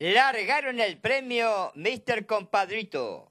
Largaron el premio Mr. Compadrito.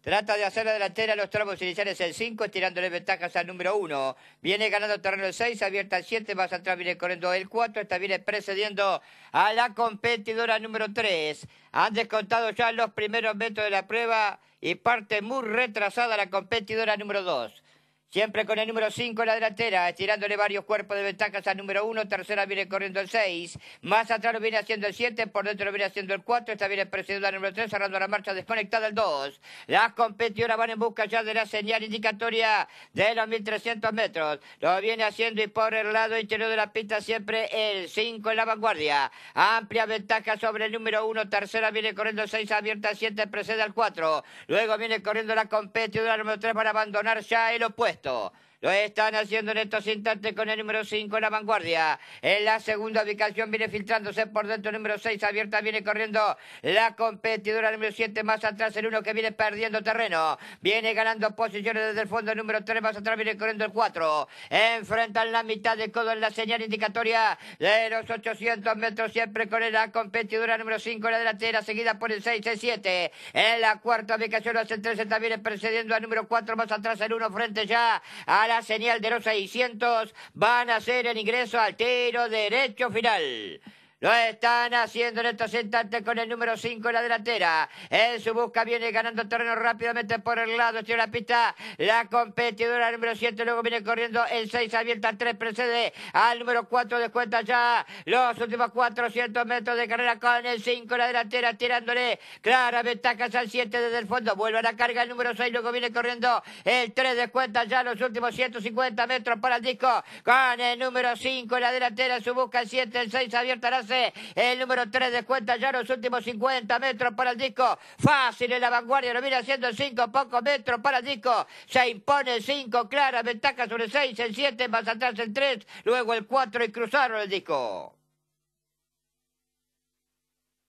Trata de hacer la delantera los tramos iniciales el 5, tirándole ventajas al número 1. Viene ganando terreno el 6, abierta el 7, más atrás viene corriendo el 4, esta viene precediendo a la competidora número 3. Han descontado ya los primeros metros de la prueba y parte muy retrasada la competidora número 2. Siempre con el número 5 la delantera, estirándole varios cuerpos de ventajas al número 1. Tercera viene corriendo el 6. Más atrás lo viene haciendo el 7. Por dentro lo viene haciendo el 4. Esta viene precedida al número 3, cerrando la marcha desconectada el 2. Las competidoras van en busca ya de la señal indicatoria de los 1300 metros. Lo viene haciendo y por el lado interior de la pista siempre el 5 en la vanguardia. Amplia ventaja sobre el número 1. Tercera viene corriendo el 6, abierta 7, precede al 4. Luego viene corriendo la competidora número 3 para abandonar ya el opuesto. 人 Lo están haciendo en estos instantes con el número 5 en la vanguardia. En la segunda ubicación viene filtrándose por dentro el número 6. Abierta viene corriendo la competidora número 7. Más atrás el 1 que viene perdiendo terreno. Viene ganando posiciones desde el fondo el número 3. Más atrás viene corriendo el 4. Enfrentan la mitad de codo en la señal indicatoria de los 800 metros. Siempre con la competidora número 5 en la delantera. Seguida por el 6, el 7. En la cuarta ubicación el hace el 13. También precediendo al número 4. Más atrás el 1 frente ya a la señal de los 600 van a ser el ingreso al tiro derecho final. Lo están haciendo en estos instantes con el número 5 en la delantera. En su busca viene ganando terreno rápidamente por el lado. Tiene la pista la competidora número 7. Luego viene corriendo el 6 abierta. El 3 precede al número 4. de cuenta ya los últimos 400 metros de carrera con el 5 en la delantera. Tirándole clara ventajas al 7 desde el fondo. Vuelve a la carga el número 6. Luego viene corriendo el 3. Descuenta ya los últimos 150 metros para el disco con el número 5 en la delantera. En su busca el 7. El 6 abierta. La el número 3 descuenta ya los últimos 50 metros para el disco. Fácil en la vanguardia, lo viene haciendo 5, pocos metros para el disco. Se impone 5, clara, ventaja sobre 6, el 7, más atrás el 3, luego el 4 y cruzaron el disco.